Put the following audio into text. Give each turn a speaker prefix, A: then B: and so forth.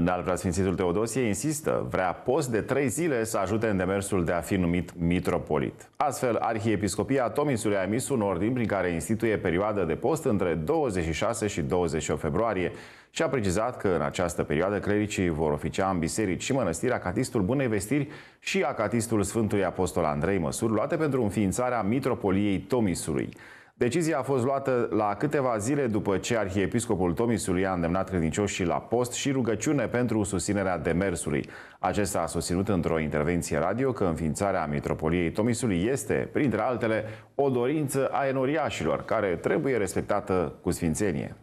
A: În al Sfințitul Teodosie insistă, vrea post de trei zile să ajute în demersul de a fi numit mitropolit. Astfel, Arhiepiscopia Tomisului a emis un ordin prin care instituie perioadă de post între 26 și 28 februarie și a precizat că în această perioadă clericii vor oficia în biserici și mănăstiri acatistul Bunei Vestiri și acatistul Sfântului Apostol Andrei, măsuri luate pentru înființarea mitropoliei Tomisului. Decizia a fost luată la câteva zile după ce arhiepiscopul Tomisului a îndemnat credincioșii la post și rugăciune pentru susținerea demersului. Acesta a susținut într-o intervenție radio că înființarea Mitropoliei Tomisului este, printre altele, o dorință a enoriașilor, care trebuie respectată cu sfințenie.